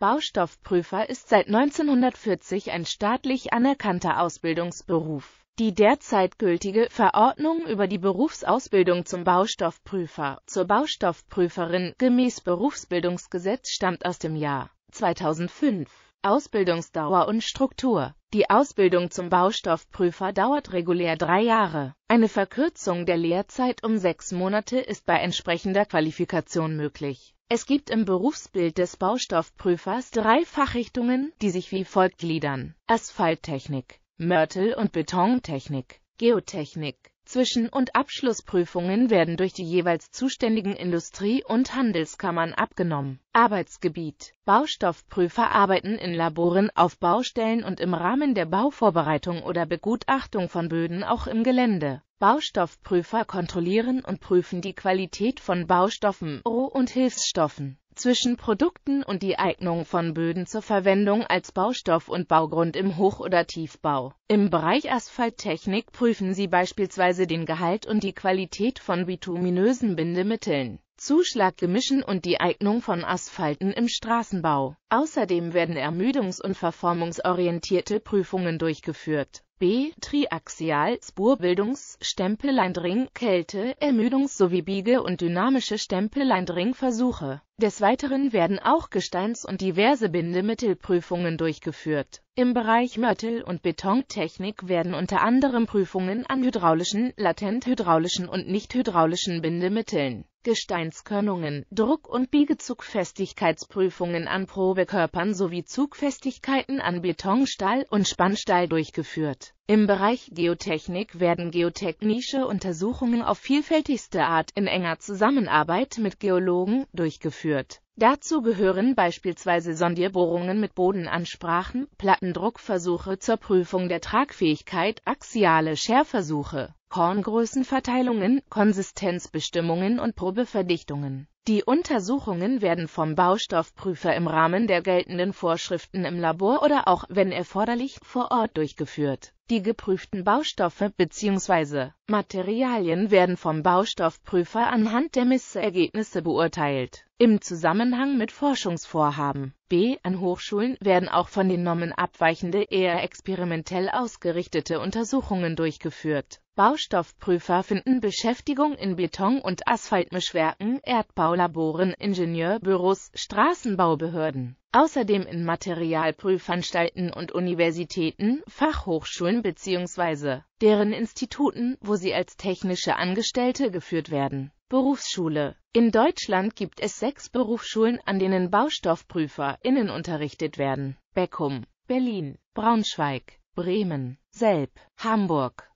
Baustoffprüfer ist seit 1940 ein staatlich anerkannter Ausbildungsberuf. Die derzeit gültige Verordnung über die Berufsausbildung zum Baustoffprüfer, zur Baustoffprüferin gemäß Berufsbildungsgesetz stammt aus dem Jahr 2005. Ausbildungsdauer und Struktur Die Ausbildung zum Baustoffprüfer dauert regulär drei Jahre. Eine Verkürzung der Lehrzeit um sechs Monate ist bei entsprechender Qualifikation möglich es gibt im Berufsbild des Baustoffprüfers drei Fachrichtungen, die sich wie folgt gliedern. Asphalttechnik, Mörtel- und Betontechnik, Geotechnik. Zwischen- und Abschlussprüfungen werden durch die jeweils zuständigen Industrie- und Handelskammern abgenommen. Arbeitsgebiet Baustoffprüfer arbeiten in Laboren, auf Baustellen und im Rahmen der Bauvorbereitung oder Begutachtung von Böden auch im Gelände. Baustoffprüfer kontrollieren und prüfen die Qualität von Baustoffen, Roh- und Hilfsstoffen zwischen Produkten und die Eignung von Böden zur Verwendung als Baustoff und Baugrund im Hoch- oder Tiefbau. Im Bereich Asphalttechnik prüfen sie beispielsweise den Gehalt und die Qualität von bituminösen Bindemitteln. Zuschlaggemischen und die Eignung von Asphalten im Straßenbau. Außerdem werden ermüdungs- und verformungsorientierte Prüfungen durchgeführt. B. Triaxial, spurbildungs Stempeleindring, Kälte, Ermüdungs- sowie Biege- und dynamische Stempelleindring-Versuche des Weiteren werden auch Gesteins- und diverse Bindemittelprüfungen durchgeführt. Im Bereich Mörtel- und Betontechnik werden unter anderem Prüfungen an hydraulischen, latenthydraulischen und nicht-hydraulischen Bindemitteln, Gesteinskörnungen, Druck- und Biegezugfestigkeitsprüfungen an Probekörpern sowie Zugfestigkeiten an Betonstahl und Spannstahl durchgeführt im Bereich Geotechnik werden geotechnische Untersuchungen auf vielfältigste Art in enger Zusammenarbeit mit Geologen durchgeführt. Dazu gehören beispielsweise Sondierbohrungen mit Bodenansprachen, Plattendruckversuche zur Prüfung der Tragfähigkeit, axiale Scherversuche, Korngrößenverteilungen, Konsistenzbestimmungen und Probeverdichtungen die Untersuchungen werden vom Baustoffprüfer im Rahmen der geltenden Vorschriften im Labor oder auch, wenn erforderlich, vor Ort durchgeführt. Die geprüften Baustoffe bzw. Materialien werden vom Baustoffprüfer anhand der Messergebnisse beurteilt. Im Zusammenhang mit Forschungsvorhaben B an Hochschulen werden auch von den Normen abweichende, eher experimentell ausgerichtete Untersuchungen durchgeführt. Baustoffprüfer finden Beschäftigung in Beton- und Asphaltmischwerken, Erdbau Baulaboren, Ingenieurbüros, Straßenbaubehörden. Außerdem in Materialprüfanstalten und Universitäten, Fachhochschulen bzw. deren Instituten, wo sie als technische Angestellte geführt werden. Berufsschule. In Deutschland gibt es sechs Berufsschulen, an denen BaustoffprüferInnen unterrichtet werden. Beckum, Berlin, Braunschweig, Bremen, Selb, Hamburg,